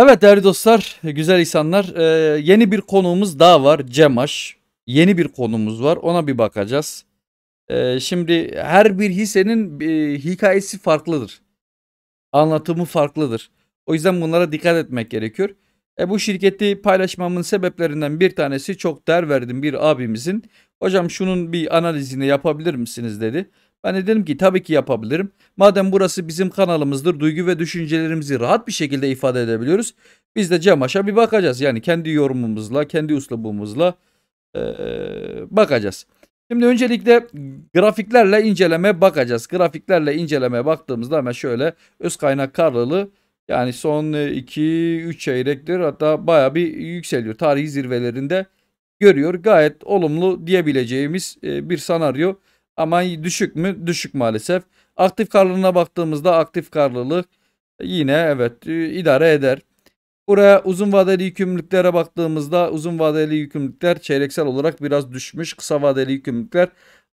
Evet değerli dostlar, e, güzel insanlar. Ee, yeni bir konuğumuz daha var. Cemaş. Yeni bir konumuz var. Ona bir bakacağız. Ee, şimdi her bir hissenin e, hikayesi farklıdır. Anlatımı farklıdır. O yüzden bunlara dikkat etmek gerekiyor. E, bu şirketi paylaşmamın sebeplerinden bir tanesi çok değer verdim bir abimizin. Hocam şunun bir analizini yapabilir misiniz dedi. Ben de dedim ki tabii ki yapabilirim. Madem burası bizim kanalımızdır, duygu ve düşüncelerimizi rahat bir şekilde ifade edebiliyoruz. Biz de cam aşağı bir bakacağız. Yani kendi yorumumuzla, kendi uslubumuzla ee, bakacağız. Şimdi öncelikle grafiklerle inceleme bakacağız. Grafiklerle inceleme baktığımızda hemen şöyle öz kaynak karlılığı yani son 2-3 e, çeyrektir hatta baya bir yükseliyor. Tarihi zirvelerinde görüyor. Gayet olumlu diyebileceğimiz e, bir sanaryo. Ama düşük mü? Düşük maalesef. Aktif karlılığına baktığımızda aktif karlılık yine evet e, idare eder. Buraya uzun vadeli yükümlülüklere baktığımızda uzun vadeli yükümlülükler çeyreksel olarak biraz düşmüş. Kısa vadeli yükümlülükler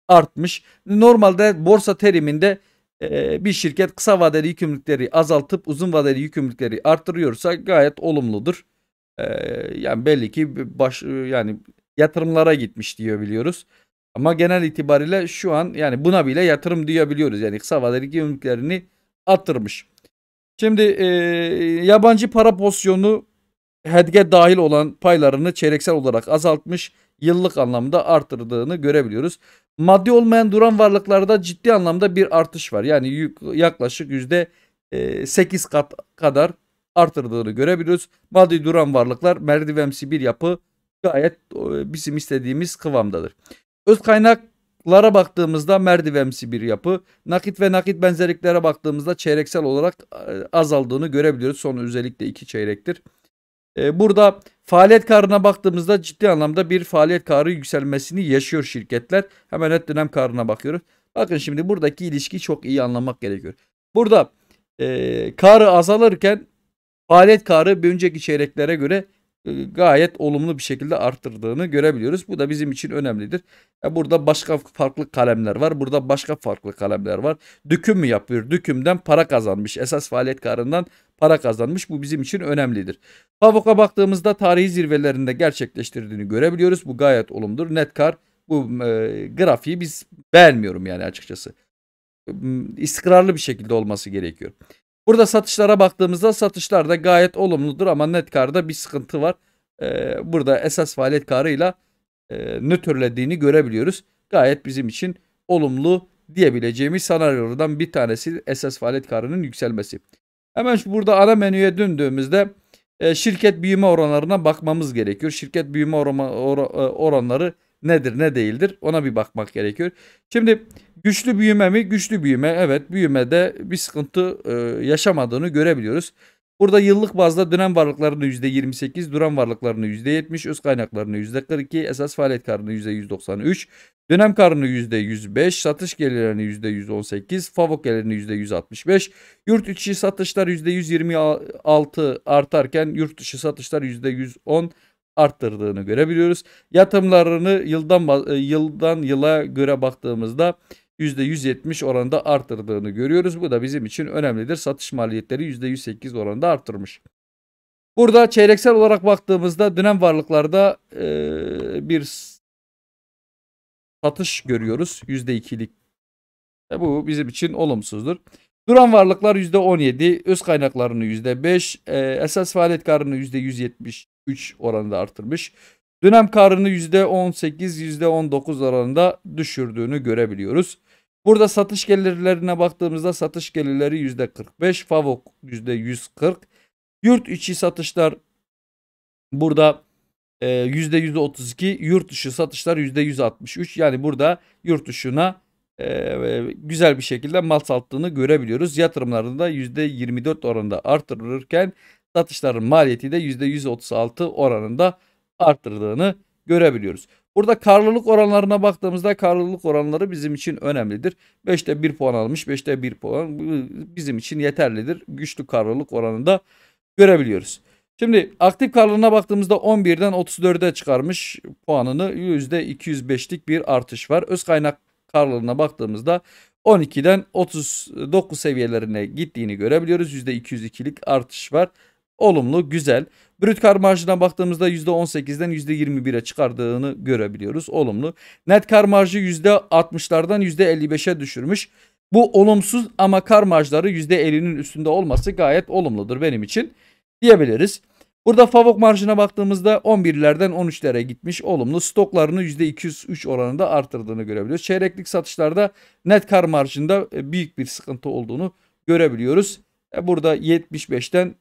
artmış. Normalde borsa teriminde e, bir şirket kısa vadeli yükümlülükleri azaltıp uzun vadeli yükümlülükleri arttırıyorsa gayet olumludur. E, yani belli ki baş yani yatırımlara gitmiş diyor biliyoruz. Ama genel itibariyle şu an yani buna bile yatırım diyebiliyoruz. Yani kısa vadeli ümitlerini attırmış. Şimdi e, yabancı para pozisyonu HEDG'e dahil olan paylarını çeyreksel olarak azaltmış, yıllık anlamda arttırdığını görebiliyoruz. Maddi olmayan duran varlıklarda ciddi anlamda bir artış var. Yani yaklaşık yüzde 8 e, kat kadar artırdığını görebiliyoruz. Maddi duran varlıklar merdivemsi bir yapı gayet bizim istediğimiz kıvamdadır. Öz kaynaklara baktığımızda merdivemsi bir yapı. Nakit ve nakit benzerliklere baktığımızda çeyreksel olarak e, azaldığını görebiliyoruz. Son özellikle iki çeyrektir. E, burada faaliyet karına baktığımızda ciddi anlamda bir faaliyet karı yükselmesini yaşıyor şirketler. Hemen net dönem karına bakıyoruz. Bakın şimdi buradaki ilişki çok iyi anlamak gerekiyor. Burada e, karı azalırken faaliyet karı bir önceki çeyreklere göre e, gayet olumlu bir şekilde arttırdığını görebiliyoruz. Bu da bizim için önemlidir. Burada başka farklı kalemler var. Burada başka farklı kalemler var. Döküm mü yapıyor? Dükümden para kazanmış. Esas faaliyet karından para kazanmış. Bu bizim için önemlidir. Favok'a baktığımızda tarihi zirvelerinde gerçekleştirdiğini görebiliyoruz. Bu gayet olumdur. Net kar bu e, grafiği biz beğenmiyorum yani açıkçası. Hmm, istikrarlı bir şekilde olması gerekiyor. Burada satışlara baktığımızda satışlar da gayet olumludur ama net karda bir sıkıntı var. Ee, burada esas faaliyet karıyla e, nötrlediğini görebiliyoruz. Gayet bizim için olumlu diyebileceğimiz senaryolardan bir tanesi esas faaliyet karının yükselmesi. Hemen burada ana menüye döndüğümüzde e, şirket büyüme oranlarına bakmamız gerekiyor. Şirket büyüme e, oranları nedir ne değildir ona bir bakmak gerekiyor. Şimdi Güçlü büyüme mi? Güçlü büyüme. Evet büyümede bir sıkıntı e, yaşamadığını görebiliyoruz. Burada yıllık bazda dönem varlıklarını %28, duran varlıklarını %70, öz kaynaklarını %42, esas faaliyet karını %193, dönem karını %105, satış gelirlerini %118, favok gelirini %165, yurt içi satışlar %126 artarken yurt dışı satışlar %110 arttırdığını görebiliyoruz. Yatımlarını yıldan e, yıldan yıla göre baktığımızda %170 oranında arttırdığını görüyoruz. Bu da bizim için önemlidir. Satış maliyetleri %108 oranında arttırmış. Burada çeyreksel olarak baktığımızda dönem varlıklarda e, bir satış görüyoruz. %2'lik. E bu bizim için olumsuzdur. Duran varlıklar %17, öz kaynaklarını %5, e, esas faaliyet karını %173 oranında artırmış. Dönem karını %18, %19 oranında düşürdüğünü görebiliyoruz. Burada satış gelirlerine baktığımızda satış gelirleri %45, Favok %140. Yurt içi satışlar burada e, %132, yurt dışı satışlar %163. Yani burada yurt dışına e, güzel bir şekilde mal sattığını görebiliyoruz. Yatırımlarında %24 oranında artırılırken satışların maliyeti de %136 oranında arttırdığını görebiliyoruz. Burada karlılık oranlarına baktığımızda karlılık oranları bizim için önemlidir. 5'te 1 puan almış, 5'te 1 puan bizim için yeterlidir. Güçlü karlılık oranında görebiliyoruz. Şimdi aktif karlılığına baktığımızda 11'den 34'e çıkarmış puanını %205'lik bir artış var. Öz kaynak karlılığına baktığımızda 12'den 39 seviyelerine gittiğini görebiliyoruz. %202'lik artış var olumlu, güzel. Brüt kar marjına baktığımızda %18'den %21'e çıkardığını görebiliyoruz. Olumlu. Net kar marjı %60'lardan %55'e düşürmüş. Bu olumsuz ama kar marjları %50'nin üstünde olması gayet olumludur benim için diyebiliriz. Burada Favok marjına baktığımızda 11'lerden 13'lere gitmiş olumlu. Stoklarını %203 oranında artırdığını görebiliyoruz. Çeyreklik satışlarda net kar marjında e, büyük bir sıkıntı olduğunu görebiliyoruz. E, burada 75'ten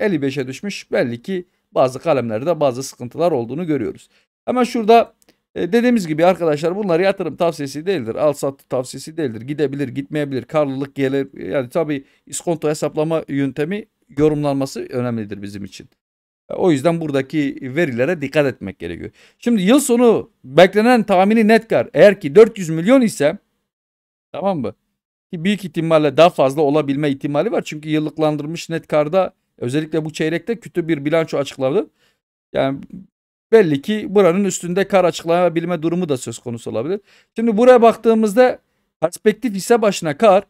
55'e düşmüş. Belli ki bazı kalemlerde bazı sıkıntılar olduğunu görüyoruz. Hemen şurada e, dediğimiz gibi arkadaşlar bunlar yatırım tavsiyesi değildir. Al sat tavsiyesi değildir. Gidebilir, gitmeyebilir. Karlılık gelir. Yani tabi iskonto hesaplama yöntemi yorumlanması önemlidir bizim için. E, o yüzden buradaki verilere dikkat etmek gerekiyor. Şimdi yıl sonu beklenen tahmini net kar eğer ki 400 milyon ise tamam mı? büyük ihtimalle daha fazla olabilme ihtimali var. Çünkü yıllıklandırmış net karda Özellikle bu çeyrekte kötü bir bilanço açıkladı. Yani belli ki buranın üstünde kar açıklayabilme durumu da söz konusu olabilir. Şimdi buraya baktığımızda perspektif hisse başına kar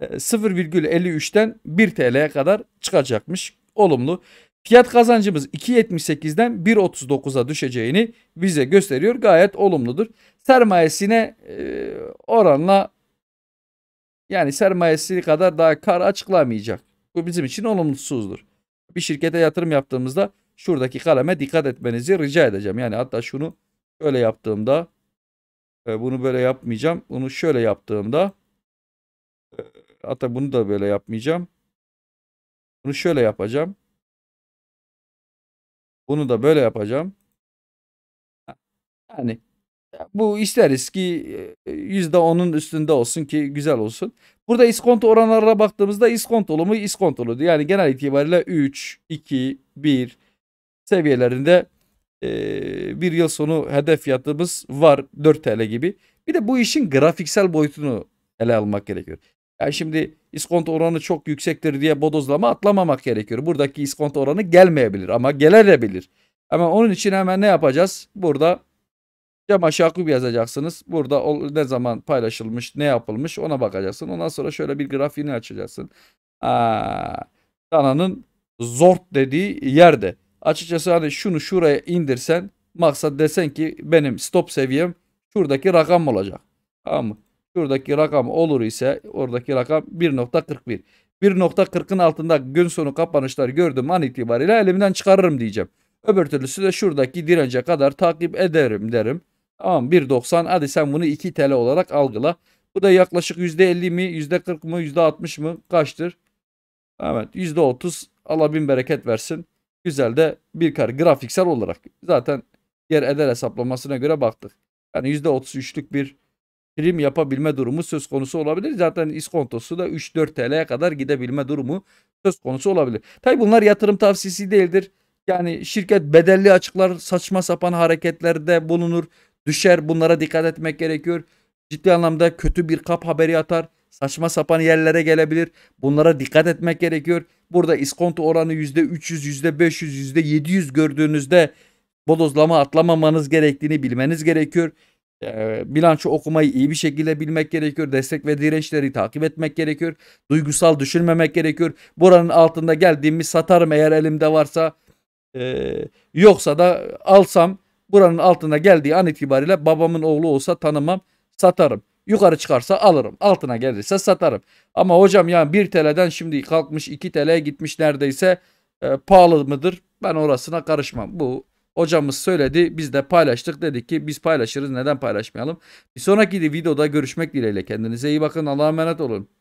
0,53'ten 1 TL'ye kadar çıkacakmış. Olumlu. Fiyat kazancımız 2.78'den 1.39'a düşeceğini bize gösteriyor. Gayet olumludur. Sermayesine e, oranla yani sermayesi kadar daha kar açıklamayacak. Bu bizim için olumsuzdur. Bir şirkete yatırım yaptığımızda şuradaki kaleme dikkat etmenizi rica edeceğim. Yani hatta şunu böyle yaptığımda e, bunu böyle yapmayacağım. Bunu şöyle yaptığımda e, hatta bunu da böyle yapmayacağım. Bunu şöyle yapacağım. Bunu da böyle yapacağım. Yani bu isteriz ki %10'un üstünde olsun ki güzel olsun. Burada iskonto oranlarına baktığımızda iskontolu mu iskontolu. Yani genel itibariyle 3, 2, 1 seviyelerinde e, bir yıl sonu hedef fiyatımız var 4 TL gibi. Bir de bu işin grafiksel boyutunu ele almak gerekiyor. Yani şimdi iskonto oranı çok yüksektir diye bodozlama atlamamak gerekiyor. Buradaki iskonto oranı gelmeyebilir ama gelebilir. Ama onun için hemen ne yapacağız? Burada Cema Şakup yazacaksınız. Burada ne zaman paylaşılmış, ne yapılmış ona bakacaksın. Ondan sonra şöyle bir grafiğini açacaksın. Dana'nın zort dediği yerde. Açıkçası hani şunu şuraya indirsen maksat desen ki benim stop seviyem şuradaki rakam olacak. Tamam mı? Şuradaki rakam olur ise oradaki rakam 1.41. 1.40'ın altında gün sonu kapanışlar gördüm an itibariyle elimden çıkarırım diyeceğim. Öbür türlüsü de şuradaki dirence kadar takip ederim derim. Tamam 1.90 hadi sen bunu 2 TL olarak algıla. Bu da yaklaşık %50 mi %40 mı %60 mı kaçtır? Evet %30 Allah bin bereket versin. Güzel de bir kar grafiksel olarak zaten yer eder hesaplamasına göre baktık. Yani %33'lük bir prim yapabilme durumu söz konusu olabilir. Zaten iskontosu da 3-4 TL'ye kadar gidebilme durumu söz konusu olabilir. Tabi bunlar yatırım tavsiyesi değildir. Yani şirket bedelli açıklar, saçma sapan hareketlerde bulunur düşer. Bunlara dikkat etmek gerekiyor. Ciddi anlamda kötü bir kap haberi atar. Saçma sapan yerlere gelebilir. Bunlara dikkat etmek gerekiyor. Burada iskonto oranı %300, %500, %700 gördüğünüzde bodozlama atlamamanız gerektiğini bilmeniz gerekiyor. Ee, bilanço okumayı iyi bir şekilde bilmek gerekiyor. Destek ve dirençleri takip etmek gerekiyor. Duygusal düşünmemek gerekiyor. Buranın altında geldiğimi satarım eğer elimde varsa. Ee, yoksa da alsam Buranın altına geldiği an itibariyle babamın oğlu olsa tanımam satarım. Yukarı çıkarsa alırım. Altına gelirse satarım. Ama hocam yani 1 TL'den şimdi kalkmış 2 TL'ye gitmiş neredeyse e, pahalı mıdır? Ben orasına karışmam. Bu hocamız söyledi. Biz de paylaştık. Dedik ki biz paylaşırız. Neden paylaşmayalım? Bir sonraki videoda görüşmek dileğiyle. Kendinize iyi bakın. Allah'a emanet olun.